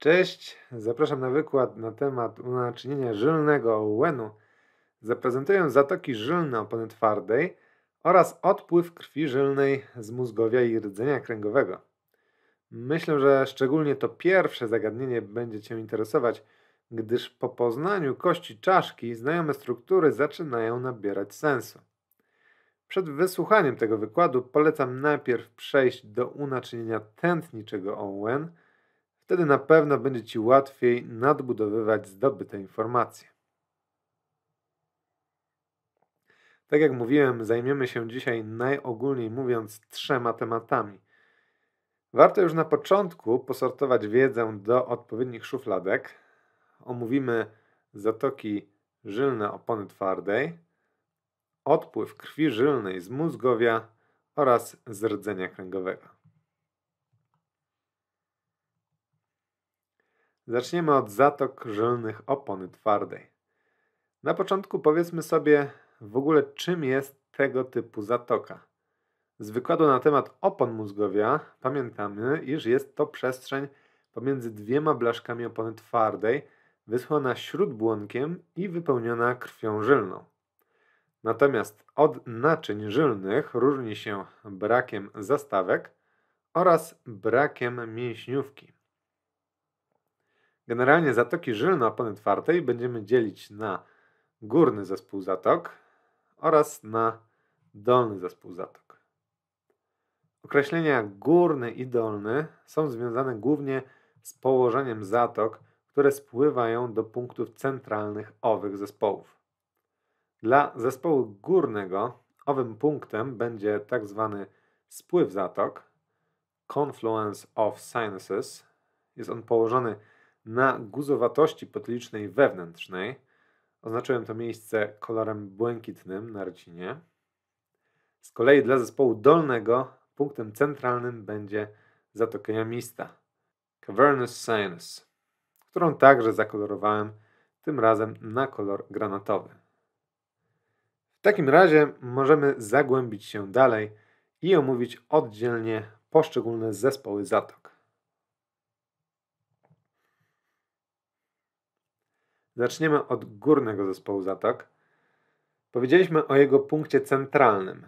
Cześć, zapraszam na wykład na temat unaczynienia żylnego łenu. Zaprezentuję zatoki żylne opony twardej oraz odpływ krwi żylnej z mózgowia i rdzenia kręgowego. Myślę, że szczególnie to pierwsze zagadnienie będzie Cię interesować, gdyż po poznaniu kości czaszki znajome struktury zaczynają nabierać sensu. Przed wysłuchaniem tego wykładu polecam najpierw przejść do unaczynienia tętniczego OUN – Wtedy na pewno będzie Ci łatwiej nadbudowywać zdobyte informacje. Tak jak mówiłem, zajmiemy się dzisiaj najogólniej mówiąc trzema tematami. Warto już na początku posortować wiedzę do odpowiednich szufladek. Omówimy zatoki żylne opony twardej, odpływ krwi żylnej z mózgowia oraz z rdzenia kręgowego. Zaczniemy od zatok żylnych opony twardej. Na początku powiedzmy sobie w ogóle czym jest tego typu zatoka. Z wykładu na temat opon mózgowia pamiętamy, iż jest to przestrzeń pomiędzy dwiema blaszkami opony twardej, wysłana śródbłonkiem i wypełniona krwią żylną. Natomiast od naczyń żylnych różni się brakiem zastawek oraz brakiem mięśniówki. Generalnie zatoki żylne opony twartej będziemy dzielić na górny zespół zatok oraz na dolny zespół zatok. Określenia górny i dolny są związane głównie z położeniem zatok, które spływają do punktów centralnych owych zespołów. Dla zespołu górnego owym punktem będzie tak zwany spływ zatok, confluence of sinuses. Jest on położony na guzowatości potlicznej wewnętrznej. Oznaczyłem to miejsce kolorem błękitnym na rycinie. Z kolei dla zespołu dolnego punktem centralnym będzie Zatoka Jamista, Cavernous Sinus, którą także zakolorowałem, tym razem na kolor granatowy. W takim razie możemy zagłębić się dalej i omówić oddzielnie poszczególne zespoły zatok. Zaczniemy od górnego zespołu zatok. Powiedzieliśmy o jego punkcie centralnym,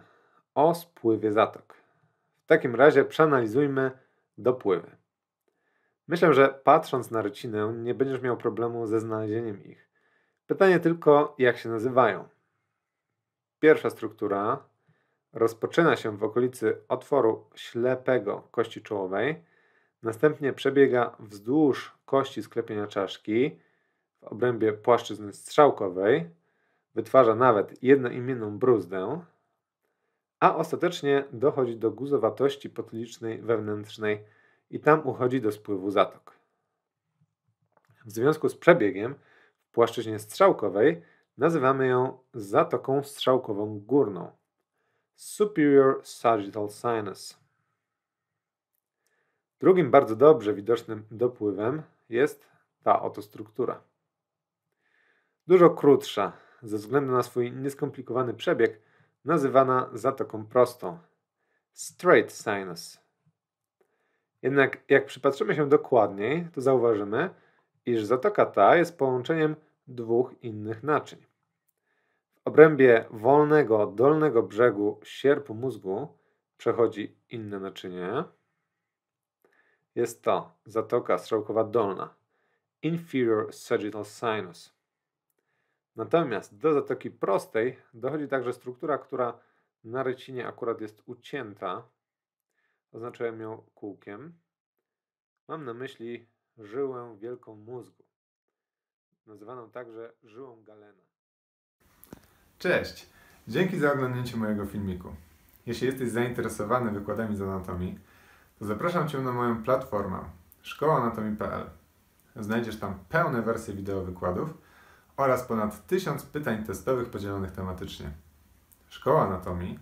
o spływie zatok. W takim razie przeanalizujmy dopływy. Myślę, że patrząc na rycinę nie będziesz miał problemu ze znalezieniem ich. Pytanie tylko, jak się nazywają. Pierwsza struktura rozpoczyna się w okolicy otworu ślepego kości czołowej, następnie przebiega wzdłuż kości sklepienia czaszki, w obrębie płaszczyzny strzałkowej wytwarza nawet jednoimienną bruzdę, a ostatecznie dochodzi do guzowatości potylicznej wewnętrznej i tam uchodzi do spływu zatok. W związku z przebiegiem w płaszczyźnie strzałkowej nazywamy ją zatoką strzałkową górną Superior Sagittal Sinus. Drugim bardzo dobrze widocznym dopływem jest ta oto struktura dużo krótsza, ze względu na swój nieskomplikowany przebieg, nazywana zatoką prostą straight sinus. Jednak jak przypatrzymy się dokładniej, to zauważymy, iż zatoka ta jest połączeniem dwóch innych naczyń. W obrębie wolnego dolnego brzegu sierpu mózgu przechodzi inne naczynie. Jest to zatoka strzałkowa dolna, inferior sagittal sinus. Natomiast do zatoki prostej dochodzi także struktura, która na rycinie akurat jest ucięta. Oznaczyłem ją kółkiem. Mam na myśli żyłę wielką mózgu, nazywaną także żyłą galena. Cześć! Dzięki za oglądnięcie mojego filmiku. Jeśli jesteś zainteresowany wykładami z anatomii, to zapraszam Cię na moją platformę szkołaanatomii.pl. Znajdziesz tam pełne wersje wideo wykładów, oraz ponad 1000 pytań testowych podzielonych tematycznie. Szkoła anatomii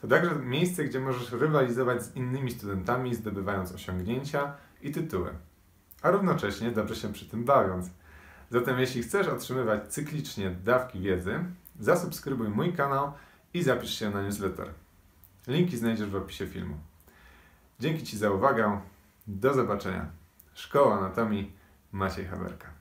to także miejsce, gdzie możesz rywalizować z innymi studentami, zdobywając osiągnięcia i tytuły, a równocześnie dobrze się przy tym bawiąc. Zatem jeśli chcesz otrzymywać cyklicznie dawki wiedzy, zasubskrybuj mój kanał i zapisz się na newsletter. Linki znajdziesz w opisie filmu. Dzięki Ci za uwagę. Do zobaczenia. Szkoła Anatomii Maciej Haberka.